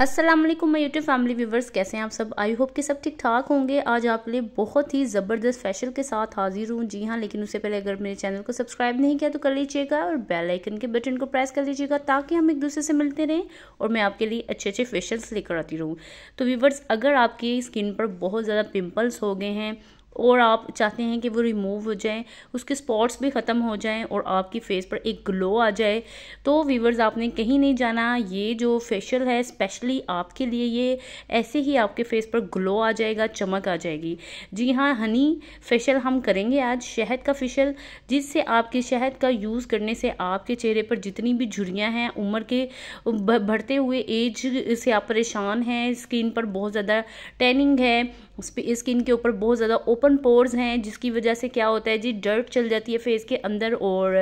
असलम मैं YouTube family viewers कैसे हैं आप सब आई होप कि सब ठीक ठाक होंगे आज आप लिए बहुत ही ज़बरदस्त फैशन के साथ हाजिर हूँ जी हाँ लेकिन उससे पहले अगर मेरे चैनल को सब्सक्राइब नहीं किया तो कर लीजिएगा और बेल आइकन के बटन को प्रेस कर लीजिएगा ताकि हम एक दूसरे से मिलते रहें और मैं आपके लिए अच्छे अच्छे फेशल्स लेकर आती रहूँ तो व्यूवर्स अगर आपकी स्किन पर बहुत ज़्यादा पिम्पल्स हो गए हैं और आप चाहते हैं कि वो रिमूव हो जाएं उसके स्पॉट्स भी ख़त्म हो जाएं और आपकी फेस पर एक ग्लो आ जाए तो वीवर्स आपने कहीं नहीं जाना ये जो फेशियल है स्पेशली आपके लिए ये ऐसे ही आपके फेस पर ग्लो आ जाएगा चमक आ जाएगी जी हाँ हनी फेशियल हम करेंगे आज शहद का फेशियल जिससे आपके शहद का यूज़ करने से आपके चेहरे पर जितनी भी झुरियाँ हैं उम्र के बढ़ते हुए एज से आप परेशान हैं स्किन पर बहुत ज़्यादा टैनिंग है उस पर स्किन के ऊपर बहुत ज़्यादा ओपन पोर्स हैं जिसकी वजह से क्या होता है जी डर्ट चल जाती है फेस के अंदर और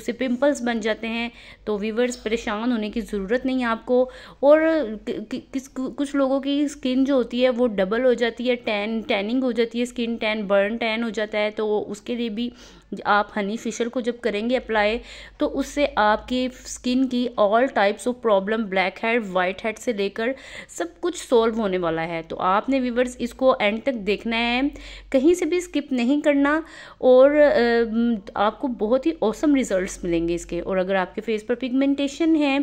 उससे पिंपल्स बन जाते हैं तो वीवर्स परेशान होने की ज़रूरत नहीं है आपको और किस कुछ लोगों की स्किन जो होती है वो डबल हो जाती है टैन टैनिंग हो जाती है स्किन टैन बर्न टैन हो जाता है तो उसके लिए भी आप हनी फिशर को जब करेंगे अप्लाई तो उससे आपकी स्किन की all types of problem blackhead whitehead से लेकर सब कुछ सॉल्व होने वाला है तो आपने व्यूवर्स इसको एंड तक देखना है कहीं से भी स्किप नहीं करना और आपको बहुत ही औसम रिजल्ट मिलेंगे इसके और अगर आपके फेस पर पिगमेंटेशन है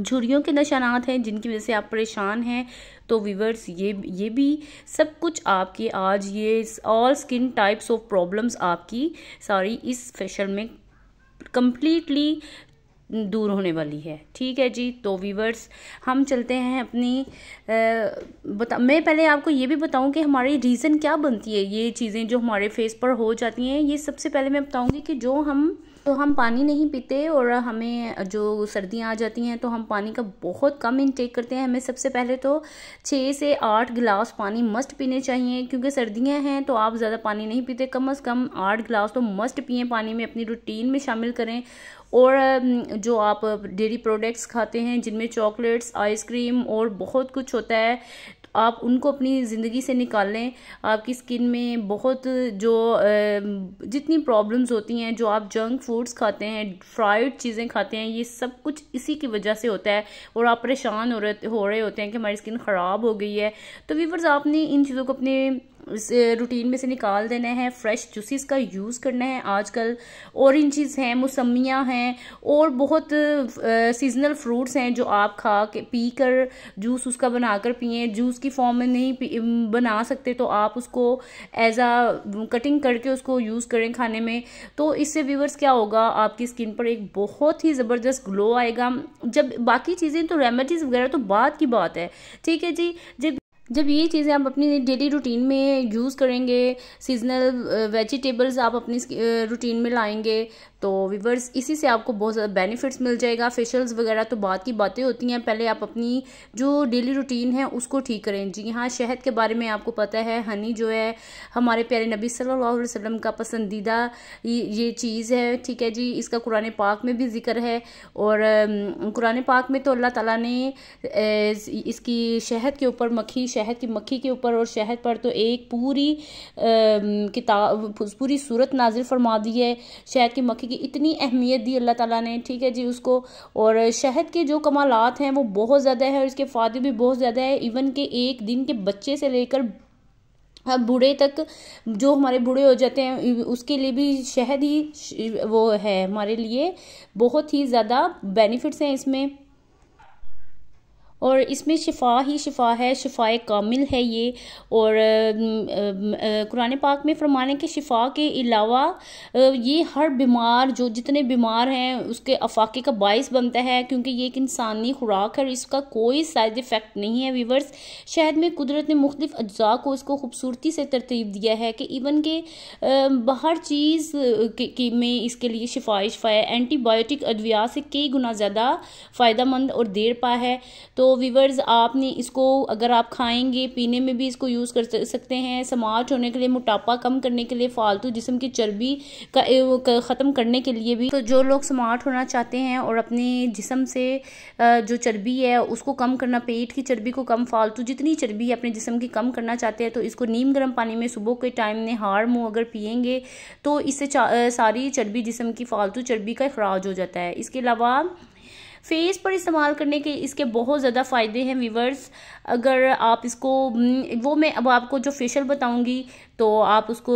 झुरियों के निशानात हैं जिनकी वजह से आप परेशान हैं तो वीवर्स ये ये भी सब कुछ आपके आज ये all skin types of problems आपकी सारी इस फेशियल में कम्प्लीटली दूर होने वाली है ठीक है जी तो वीवर्स हम चलते हैं अपनी आ, बता मैं पहले आपको ये भी बताऊं कि हमारी रीज़न क्या बनती है ये चीज़ें जो हमारे फेस पर हो जाती हैं ये सबसे पहले मैं बताऊंगी कि जो हम तो हम पानी नहीं पीते और हमें जो सर्दियाँ आ जाती हैं तो हम पानी का बहुत कम इनटेक करते हैं हमें सबसे पहले तो छः से आठ गिलास पानी मस्ट पीने चाहिए क्योंकि सर्दियाँ हैं तो आप ज़्यादा पानी नहीं पीते कम अज़ कम आठ गिलास तो मस्ट पिए पानी में अपनी रूटीन में शामिल करें और जो आप डेयरी प्रोडक्ट्स खाते हैं जिनमें चॉकलेट्स आइसक्रीम और बहुत कुछ होता है आप उनको अपनी ज़िंदगी से निकालें आपकी स्किन में बहुत जो जितनी प्रॉब्लम्स होती हैं जो आप जंक फूड्स खाते हैं फ्राइड चीज़ें खाते हैं ये सब कुछ इसी की वजह से होता है और आप परेशान हो रहे हो रहे होते हैं कि हमारी स्किन ख़राब हो गई है तो वीवर्स आपने इन चीज़ों को अपने इस रूटीन में से निकाल देना है फ्रेश जूसेस का यूज़ करना है आजकल औरेंजेस हैं मौसमियाँ हैं और बहुत सीजनल फ्रूट्स हैं जो आप खा के पी कर जूस उसका बना कर पिए जूस की फॉर्म में नहीं बना सकते तो आप उसको एज आ कटिंग करके उसको यूज़ करें खाने में तो इससे व्यूवर्स क्या होगा आपकी स्किन पर एक बहुत ही ज़बरदस्त ग्लो आएगा जब बाकी चीज़ें तो रेमेडीज़ वगैरह तो बाद की बात है ठीक है जी जब जब ये चीज़ें आप अपनी डेली रूटीन में यूज़ करेंगे सीजनल वेजिटेबल्स uh, आप अपनी रूटीन uh, में लाएंगे तो वीवर्स इसी से आपको बहुत ज़्यादा बेनिफिट्स मिल जाएगा फेशल्स वगैरह तो बात की बातें होती हैं पहले आप अपनी जो डेली रूटीन है उसको ठीक करें जी हाँ शहद के बारे में आपको पता है हनी जो है हमारे प्यारे नबी सल्लल्लाहु अलैहि वसल्लम का पसंदीदा ये चीज़ है ठीक है जी इसका कुरान पाक में भी जिक्र है और कुरान पाक में तो अल्लाह ताला ने इसकी शहद के ऊपर मक्खी शहद की मक्खी के ऊपर और शहद पर तो एक पूरी किताब पूरी सूरत नाजिल फरमा दी है शहद की मक्खी की इतनी अहमियत दी अल्लाह ताला ने ठीक है जी उसको और शहद के जो कमालत हैं वो बहुत ज़्यादा है और इसके फ़ायदे भी बहुत ज़्यादा है इवन के एक दिन के बच्चे से लेकर अब बूढ़े तक जो हमारे बूढ़े हो जाते हैं उसके लिए भी शहद ही वो है हमारे लिए बहुत ही ज़्यादा बेनिफिट्स हैं इसमें और इसमें शिफा ही शिफा है शिफा कामिल है ये और कुरान पाक में फरमाने के शिफा के अलावा ये हर बीमार जो जितने बीमार हैं उसके अफाके का बायस बनता है क्योंकि ये एक इंसानी खुराक है और इसका कोई साइड इफ़ेक्ट नहीं है वीवर्स शहद में कुदरत ने मुख्तफ अज्जा को इसको खूबसूरती से तरतीब दिया है कि इवन के हर चीज़ में इसके लिए शिफा शिफा एंटीबायोटिक अद्वियात से कई गुना ज़्यादा फ़ायदा मंद और देर पा है तो तो वीवर्स आपने इसको अगर आप खाएंगे पीने में भी इसको यूज़ कर सकते हैं स्मार्ट होने के लिए मोटापा कम करने के लिए फालतू जिसम की चर्बी का ख़त्म करने के लिए भी तो जो लोग स्मार्ट होना चाहते हैं और अपने जिसम से जो चर्बी है उसको कम करना पेट की चर्बी को कम फालतू जितनी चर्बी अपने जिसम की कम करना चाहते हैं तो इसको नीम गर्म पानी में सुबह के टाइम में हार मुँह अगर पियेंगे तो इससे सारी चर्बी जिसम की फालतू चर्बी का अखराज हो जाता है इसके अलावा फेस पर इस्तेमाल करने के इसके बहुत ज़्यादा फ़ायदे हैं वीवर्स अगर आप इसको हम्म, वो मैं अब आपको जो फेशियल बताऊँगी तो आप उसको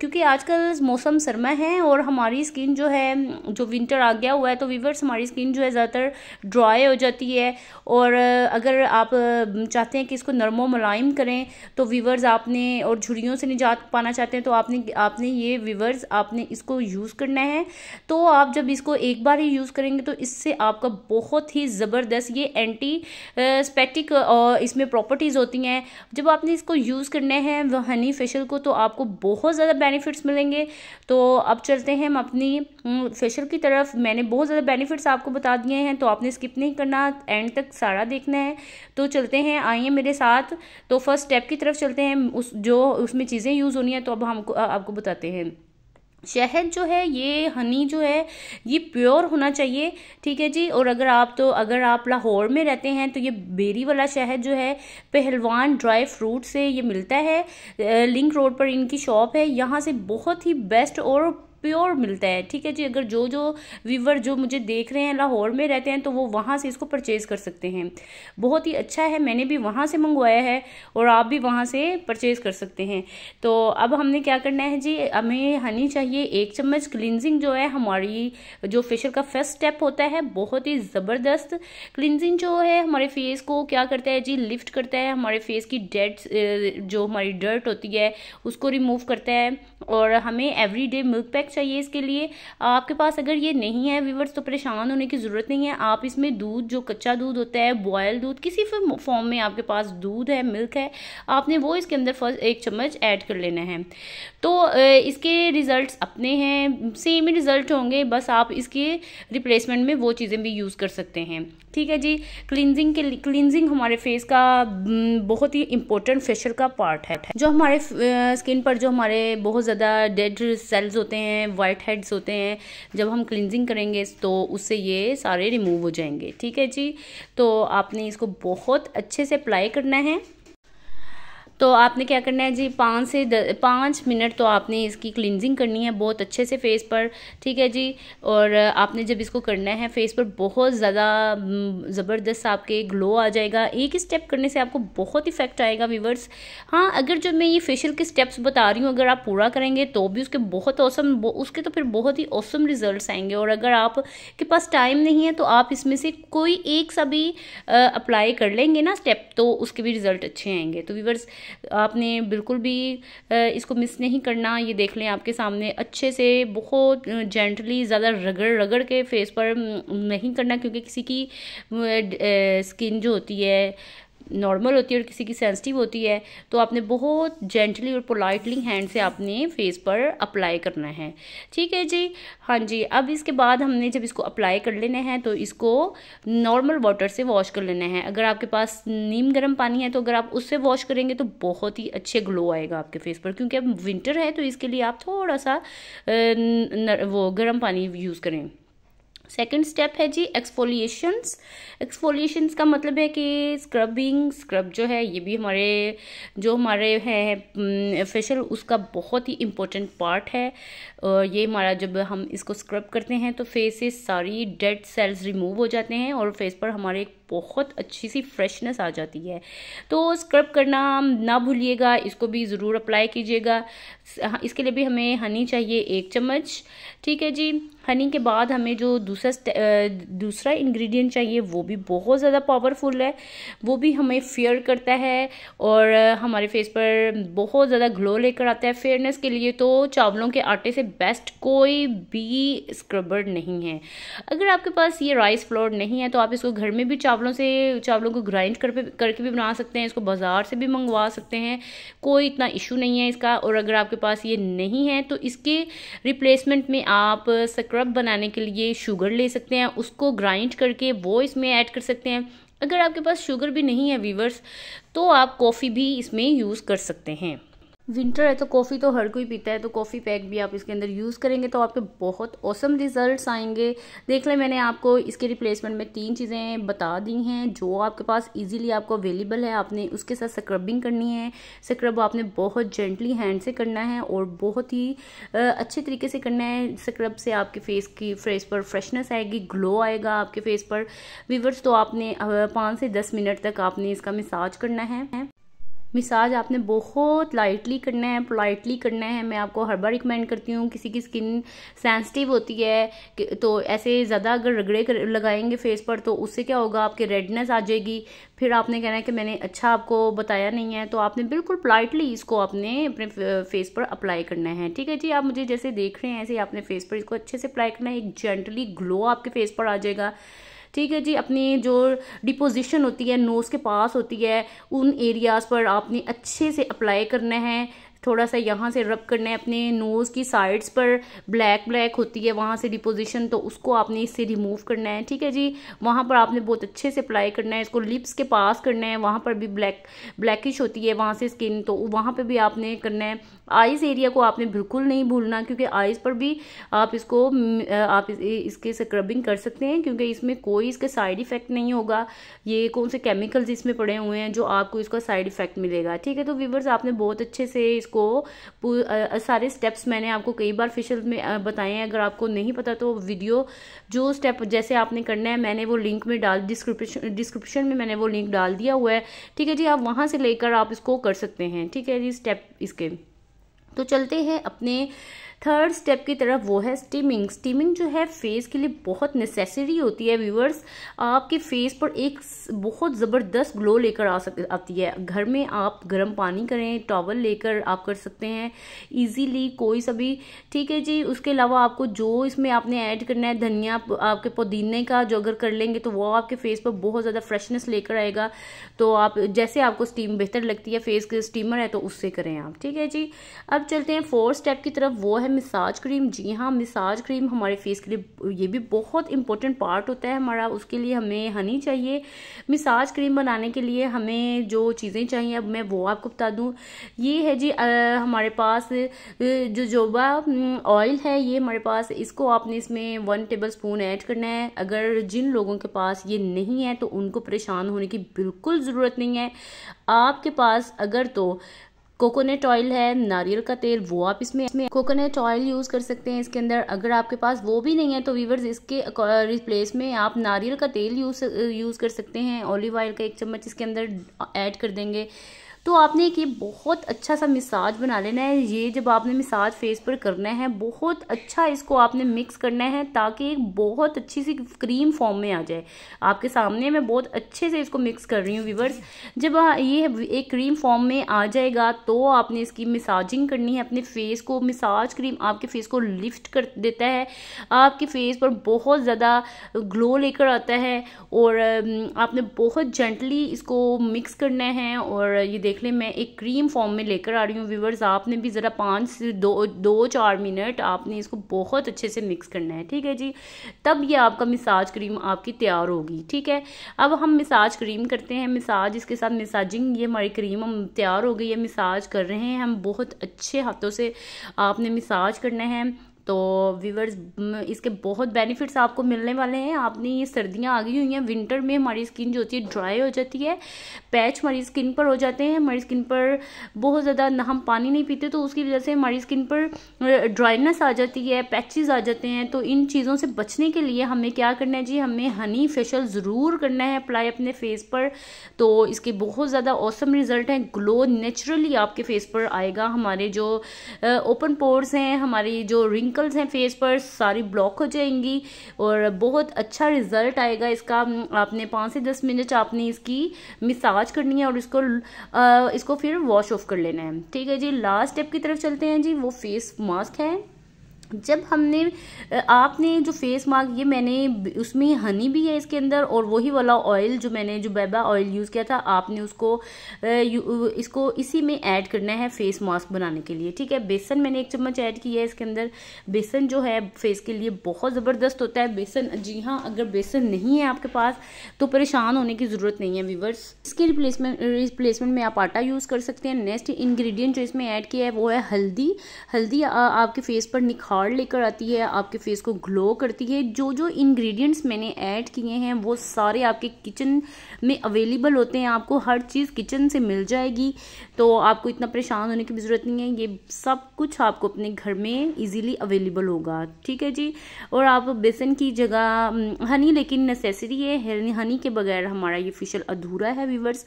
क्योंकि आजकल मौसम सरमा है और हमारी स्किन जो है जो विंटर आ गया हुआ है तो वीवर्स हमारी स्किन जो है ज़्यादातर ड्राई हो जाती है और अगर आप चाहते हैं कि इसको नरमो मुलायम करें तो वीवर्स आपने और झुड़ियों से निजात पाना चाहते हैं तो आपने आपने ये वीवर्स आपने इसको यूज़ करना है तो आप जब इसको एक बार ही यूज़ करेंगे तो इससे आपका बहुत ही ज़बरदस्त ये एंटी स्पेटिक इसमें प्रॉपर्टीज़ होती हैं जब आपने इसको यूज़ करना है हनी फेशियल को तो आपको बहुत ज़्यादा बेनिफिट्स मिलेंगे तो अब चलते हैं हम अपनी फेशियल की तरफ मैंने बहुत ज़्यादा बेनिफिट्स आपको बता दिए हैं तो आपने स्किप नहीं करना एंड तक सारा देखना है तो चलते हैं आइए मेरे साथ तो फर्स्ट स्टेप की तरफ चलते हैं उस जो उसमें चीज़ें यूज़ होनी है तो अब हमको आपको बताते हैं शहद जो है ये हनी जो है ये प्योर होना चाहिए ठीक है जी और अगर आप तो अगर आप लाहौर में रहते हैं तो ये बेरी वाला शहद जो है पहलवान ड्राई फ्रूट से ये मिलता है लिंक रोड पर इनकी शॉप है यहाँ से बहुत ही बेस्ट और प्योर मिलता है ठीक है जी अगर जो जो व्यूवर जो मुझे देख रहे हैं लाहौर में रहते हैं तो वो वहाँ से इसको परचेज़ कर सकते हैं बहुत ही अच्छा है मैंने भी वहाँ से मंगवाया है और आप भी वहाँ से परचेज़ कर सकते हैं तो अब हमने क्या करना है जी हमें हनी चाहिए एक चम्मच क्लिनजिंग जो है हमारी जो फेशियल का फर्स्ट स्टेप होता है बहुत ही ज़बरदस्त क्लिनजिंग जो है हमारे फेस को क्या करता है जी लिफ्ट करता है हमारे फेस की डेड जो हमारी डर्ट होती है उसको रिमूव करता है और हमें एवरी डे मिल्क पैक चाहिए इसके लिए आपके पास अगर ये नहीं है व्यूवर्स तो परेशान होने की ज़रूरत नहीं है आप इसमें दूध जो कच्चा दूध होता है बॉयल दूध किसी फॉर्म में आपके पास दूध है मिल्क है आपने वो इसके अंदर फर्स्ट एक चम्मच ऐड कर लेना है तो इसके रिज़ल्ट अपने हैं सेम ही रिज़ल्ट होंगे बस आप इसके रिप्लेसमेंट में वो चीज़ें भी यूज़ कर सकते हैं ठीक है जी क्लिनजिंग के क्लिनजिंग हमारे फेस का बहुत ही इंपॉर्टेंट फेशियल का पार्ट है जो हमारे स्किन पर जो हमारे बहुत ज़्यादा डेड सेल्स होते हैं हैं वाइट हेड्स होते हैं जब हम क्लिनजिंग करेंगे तो उससे ये सारे रिमूव हो जाएंगे ठीक है जी तो आपने इसको बहुत अच्छे से अप्लाई करना है तो आपने क्या करना है जी पाँच से द, पाँच मिनट तो आपने इसकी क्लिनजिंग करनी है बहुत अच्छे से फेस पर ठीक है जी और आपने जब इसको करना है फेस पर बहुत ज़्यादा ज़बरदस्त आपके ग्लो आ जाएगा एक ही स्टेप करने से आपको बहुत इफेक्ट आएगा व्यूवर्स हाँ अगर जो मैं ये फेशियल के स्टेप्स बता रही हूँ अगर आप पूरा करेंगे तो भी उसके बहुत औसम उसके तो फिर बहुत ही औसम रिजल्ट आएंगे और अगर आप के पास टाइम नहीं है तो आप इसमें से कोई एक सा भी अप्लाई कर लेंगे ना स्टेप तो उसके भी रिज़ल्ट अच्छे आएंगे तो व्यूवर्स आपने बिल्कुल भी इसको मिस नहीं करना ये देख लें आपके सामने अच्छे से बहुत जेंटली ज़्यादा रगड़ रगड़ के फेस पर नहीं करना क्योंकि किसी की स्किन जो होती है नॉर्मल होती है और किसी की सेंसिटिव होती है तो आपने बहुत जेंटली और पोलाइटली हैंड से आपने फेस पर अप्लाई करना है ठीक है जी हाँ जी अब इसके बाद हमने जब इसको अप्लाई कर लेना है तो इसको नॉर्मल वाटर से वॉश कर लेना है अगर आपके पास नीम गर्म पानी है तो अगर आप उससे वॉश करेंगे तो बहुत ही अच्छे ग्लो आएगा आपके फेस पर क्योंकि अब विंटर है तो इसके लिए आप थोड़ा सा न, न, वो गर्म पानी यूज़ करें सेकेंड स्टेप है जी एक्सफोलिएशंस एक्सफोलिएशंस का मतलब है कि स्क्रबिंग स्क्रब जो है ये भी हमारे जो हमारे हैं फेशियल हम्म, उसका बहुत ही इम्पोर्टेंट पार्ट है और ये हमारा जब हम इसको स्क्रब करते हैं तो फेस से सारी डेड सेल्स रिमूव हो जाते हैं और फेस पर हमारे एक बहुत अच्छी सी फ्रेशनेस आ जाती है तो स्क्रब करना ना भूलिएगा इसको भी ज़रूर अप्लाई कीजिएगा हाँ, इसके लिए भी हमें हनी चाहिए एक चम्मच ठीक है जी हनी के बाद हमें जो दूसरा दूसरा इंग्रेडिएंट चाहिए वो भी बहुत ज़्यादा पावरफुल है वो भी हमें फेयर करता है और हमारे फेस पर बहुत ज़्यादा ग्लो लेकर आता है फेयरनेस के लिए तो चावलों के आटे से बेस्ट कोई भी स्क्रबर नहीं है अगर आपके पास ये राइस फ्लोर नहीं है तो आप इसको घर में भी चावलों से चावलों को ग्राइंड कर करके भी बना सकते हैं इसको बाज़ार से भी मंगवा सकते हैं कोई इतना इशू नहीं है इसका और अगर आपके पास ये नहीं है तो इसके रिप्लेसमेंट में आप स्क्रब बनाने के लिए शुगर ले सकते हैं उसको ग्राइंड करके वो इसमें ऐड कर सकते हैं अगर आपके पास शुगर भी नहीं है वीवर्स तो आप कॉफ़ी भी इसमें यूज़ कर सकते हैं विंटर है तो कॉफ़ी तो हर कोई पीता है तो कॉफ़ी पैक भी आप इसके अंदर यूज़ करेंगे तो आपके बहुत औसम रिजल्ट्स आएंगे देख लें मैंने आपको इसके रिप्लेसमेंट में तीन चीज़ें बता दी हैं जो आपके पास इजीली आपको अवेलेबल है आपने उसके साथ स्क्रबिंग करनी है स्क्रब आपने बहुत जेंटली हैंड से करना है और बहुत ही अच्छे तरीके से करना है स्क्रब से आपके फेस की फेस पर फ्रेशनेस आएगी ग्लो आएगा आपके फेस पर वीवर्स तो आपने पाँच से दस मिनट तक आपने इसका मिसाज करना है मिसाज आपने बहुत लाइटली करना है पोलाइटली करना है मैं आपको हर बार रिकमेंड करती हूँ किसी की स्किन सेंसिटिव होती है तो ऐसे ज़्यादा अगर रगड़े कर, लगाएंगे फेस पर तो उससे क्या होगा आपके रेडनेस आ जाएगी फिर आपने कहना है कि मैंने अच्छा आपको बताया नहीं है तो आपने बिल्कुल पोलाइटली इसको आपने अपने फेस पर अप्लाई करना है ठीक है जी आप मुझे जैसे देख रहे हैं ऐसे ही आपने फेस पर इसको अच्छे से अप्लाई करना है एक जेंटली ग्लो आपके फेस पर आ जाएगा ठीक है जी अपनी जो डिपोजिशन होती है नोज़ के पास होती है उन एरियाज़ पर आपने अच्छे से अप्लाई करना है थोड़ा सा यहाँ से रब करना है अपने नोज़ की साइड्स पर ब्लैक ब्लैक होती है वहाँ से डिपोजिशन तो उसको आपने इससे रिमूव करना है ठीक है जी वहाँ पर आपने बहुत अच्छे से अप्लाई करना है इसको लिप्स के पास करना है वहाँ पर भी ब्लैक ब्लैकिश होती है वहाँ से स्किन तो वहाँ पर भी आपने करना है आइज़ एरिया को आपने बिल्कुल नहीं भूलना क्योंकि आइज़ पर भी आप इसको आप इसके स्क्रबिंग कर सकते हैं क्योंकि इसमें कोई इसके साइड इफ़ेक्ट नहीं होगा ये कौन से केमिकल्स इसमें पड़े हुए हैं जो आपको इसका साइड इफ़ेक्ट मिलेगा ठीक है तो वीवर्स आपने बहुत अच्छे से इसको आ, सारे स्टेप्स मैंने आपको कई बार फिशल में बताए हैं अगर आपको नहीं पता तो वीडियो जो स्टेप जैसे आपने करना है मैंने वो लिंक में डाल डिस्क्रिप्शन डिस्क्रिप्शन में मैंने वो लिंक डाल दिया हुआ है ठीक है जी आप वहाँ से लेकर आप इसको कर सकते हैं ठीक है जी स्टेप इसके तो चलते हैं अपने थर्ड स्टेप की तरफ वो है स्टीमिंग स्टीमिंग जो है फेस के लिए बहुत नेसेसरी होती है व्यूवर्स आपके फेस पर एक बहुत ज़बरदस्त ग्लो लेकर आ सक आती है घर में आप गर्म पानी करें टॉवल लेकर आप कर सकते हैं ईजीली कोई सा भी ठीक है जी उसके अलावा आपको जो इसमें आपने ऐड करना है धनिया आपके पुदीने का जो अगर कर लेंगे तो वो आपके फेस पर बहुत ज़्यादा फ्रेशनेस लेकर आएगा तो आप जैसे आपको स्टीम बेहतर लगती है फेस के स्टीमर है तो उससे करें आप ठीक है जी अब चलते हैं फोर्थ स्टेप की तरफ वो है मिसाज क्रीम जी हाँ मिसाज क्रीम हमारे फेस के लिए ये भी बहुत इंपॉर्टेंट पार्ट होता है हमारा उसके लिए हमें हनी चाहिए मिसाज क्रीम बनाने के लिए हमें जो चीज़ें चाहिए अब मैं वो आपको बता दूँ ये है जी आ, हमारे पास जोजोबा ऑयल है ये हमारे पास इसको आपने इसमें वन टेबल स्पून ऐड करना है अगर जिन लोगों के पास ये नहीं है तो उनको परेशान होने की बिल्कुल ज़रूरत नहीं है आपके पास अगर तो कोकोनट ऑयल है नारियल का तेल वो आप इसमें इसमें कोकोनट ऑयल यूज़ कर सकते हैं इसके अंदर अगर आपके पास वो भी नहीं है तो वीवर्स इसके रिप्लेस में आप नारियल का तेल यूज़ यूज़ कर सकते हैं ऑलिव ऑयल का एक चम्मच इसके अंदर ऐड कर देंगे तो आपने एक ये बहुत अच्छा सा मिसाज बना लेना है ये जब आपने मिसाज फेस पर करना है बहुत अच्छा इसको आपने मिक्स करना है ताकि एक बहुत अच्छी सी क्रीम फॉर्म में आ जाए आपके सामने मैं बहुत अच्छे से इसको मिक्स कर रही हूँ व्यूवर्स जब ये एक क्रीम फॉर्म में आ जाएगा तो आपने इसकी मिसाजिंग करनी है अपने फेस को मिसाज क्रीम आपके फेस को लिफ्ट कर देता है आपके फेस पर बहुत ज़्यादा ग्लो लेकर आता है और आपने बहुत जेंटली इसको मिक्स करना है और ये देख लें मैं एक क्रीम फॉर्म में लेकर आ रही हूँ व्यूवर्स आपने भी ज़रा पाँच से दो दो चार मिनट आपने इसको बहुत अच्छे से मिक्स करना है ठीक है जी तब ये आपका मिसाज क्रीम आपकी तैयार होगी ठीक है अब हम मिसाज क्रीम करते हैं मिसाज इसके साथ मिसाजिंग ये हमारी क्रीम हम तैयार हो गई है मिसाज कर रहे हैं हम बहुत अच्छे हाथों से आपने मिसाज करना है तो व्यूवर्स इसके बहुत बेनिफिट्स आपको मिलने वाले हैं आपने ये सर्दियाँ आ गई हुई हैं विंटर में हमारी स्किन जो होती है ड्राई हो जाती है पैच हमारी स्किन पर हो जाते हैं हमारी स्किन पर बहुत ज़्यादा हम पानी नहीं पीते तो उसकी वजह से हमारी स्किन पर ड्राइनेस आ जाती है पैचेज आ जाते हैं तो इन चीज़ों से बचने के लिए हमें क्या करना है जी हमें हनी फेशल ज़रूर करना है अप्लाई अपने फेस पर तो इसके बहुत ज़्यादा औसम रिजल्ट हैं ग्लो नेचुरली आपके फेस पर आएगा हमारे जो ओपन पोर्स हैं हमारी जो रिंग रिंकल्स हैं फेस पर सारी ब्लॉक हो जाएंगी और बहुत अच्छा रिजल्ट आएगा इसका आपने पाँच से दस मिनट आपने इसकी मिसाज करनी है और इसको आ, इसको फिर वॉश ऑफ कर लेना है ठीक है जी लास्ट स्टेप की तरफ चलते हैं जी वो फेस मास्क है जब हमने आपने जो फेस मास्क ये मैंने उसमें हनी भी है इसके अंदर और वही वाला ऑयल जो मैंने जो बेबा ऑयल यूज़ किया था आपने उसको इसको इसी में ऐड करना है फेस मास्क बनाने के लिए ठीक है बेसन मैंने एक चम्मच ऐड किया है इसके अंदर बेसन जो है फेस के लिए बहुत ज़बरदस्त होता है बेसन जी हाँ अगर बेसन नहीं है आपके पास तो परेशान होने की ज़रूरत नहीं है वीवर्स इसके रिप्लेसमेंट रिप्लेसमेंट में आप आटा यूज़ कर सकते हैं नेक्स्ट इन्ग्रीडियंट जो इसमें ऐड किया है वो है हल्दी हल्दी आपके फेस पर निखार पावर लेकर आती है आपके फेस को ग्लो करती है जो जो इंग्रेडिएंट्स मैंने ऐड किए हैं वो सारे आपके किचन में अवेलेबल होते हैं आपको हर चीज़ किचन से मिल जाएगी तो आपको इतना परेशान होने की ज़रूरत नहीं है ये सब कुछ आपको अपने घर में इजीली अवेलेबल होगा ठीक है जी और आप बेसन की जगह हनी हम्म, लेकिन नेसेसरी है हनी के बगैर हमारा ये फेशियल अधूरा है व्यूवर्स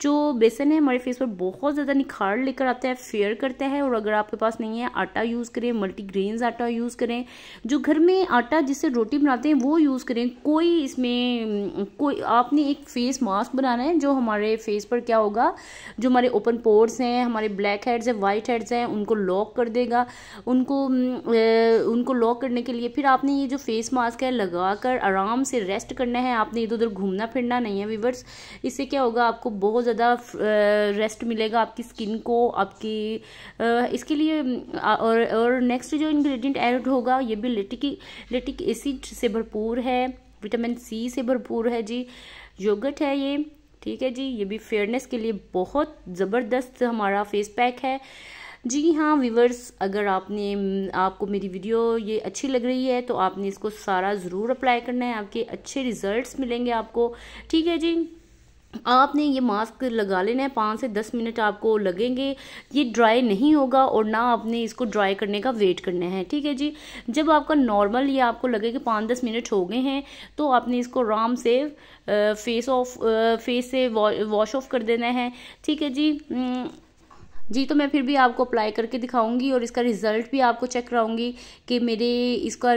जो बेसन है हमारे फेस पर बहुत ज़्यादा निखार लेकर आता है फेयर करता है और अगर आपके पास नहीं है आटा यूज़ करें मल्टीग्रेन्स आटा आटा यूज़ करें जो घर में आटा जिससे रोटी बनाते हैं वो यूज़ करें कोई इसमें कोई आपने एक फेस मास्क बनाना है जो हमारे फेस पर क्या होगा जो हमारे ओपन पोर्स हैं हमारे ब्लैक हेड्स हैं वाइट हेड्स हैं उनको लॉक कर देगा उनको उनको लॉक करने के लिए फिर आपने ये जो फेस मास्क है लगा कर आराम से रेस्ट करना है आपने इधर उधर घूमना फिरना नहीं है वीवर्स इससे क्या होगा आपको बहुत ज़्यादा रेस्ट मिलेगा आपकी स्किन को आपकी इसके लिए और और नेक्स्ट जो इन्ग्री रेडियंट एसिड होगा ये भी लिटिक लिटिक एसिड से भरपूर है विटामिन सी से भरपूर है जी योगट है ये ठीक है जी ये भी फेयरनेस के लिए बहुत ज़बरदस्त हमारा फेस पैक है जी हाँ व्यूवर्स अगर आपने आपको मेरी वीडियो ये अच्छी लग रही है तो आपने इसको सारा ज़रूर अप्लाई करना है आपके अच्छे रिजल्ट्स मिलेंगे आपको ठीक है जी आपने ये मास्क लगा लेना है पाँच से दस मिनट आपको लगेंगे ये ड्राई नहीं होगा और ना आपने इसको ड्राई करने का वेट करना है ठीक है जी जब आपका नॉर्मल ये आपको लगे कि पाँच दस मिनट हो गए हैं तो आपने इसको आराम से फेस ऑफ फेस से वॉश ऑफ कर देना है ठीक है जी जी तो मैं फिर भी आपको अप्लाई करके दिखाऊंगी और इसका रिज़ल्ट भी आपको चेक कराऊंगी कि मेरे इसका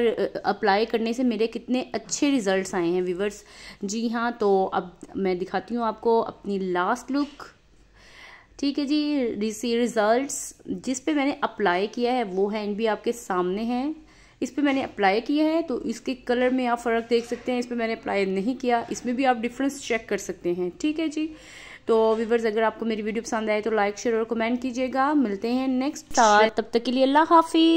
अप्लाई करने से मेरे कितने अच्छे रिज़ल्ट आए हैं व्यूवर्स जी हाँ तो अब मैं दिखाती हूँ आपको अपनी लास्ट लुक ठीक है जी रिज़ल्ट्स जिस पे मैंने अप्लाई किया है वो हैंड भी आपके सामने हैं इस पर मैंने अप्लाई किया है तो इसके कलर में आप फ़र्क देख सकते हैं इस पर मैंने अप्लाई नहीं किया इसमें भी आप डिफरेंस चेक कर सकते हैं ठीक है जी तो व्यूवर्स अगर आपको मेरी वीडियो पसंद आए तो लाइक शेयर और कमेंट कीजिएगा मिलते हैं नेक्स्ट तब तक के लिए अल्लाह हाफिज़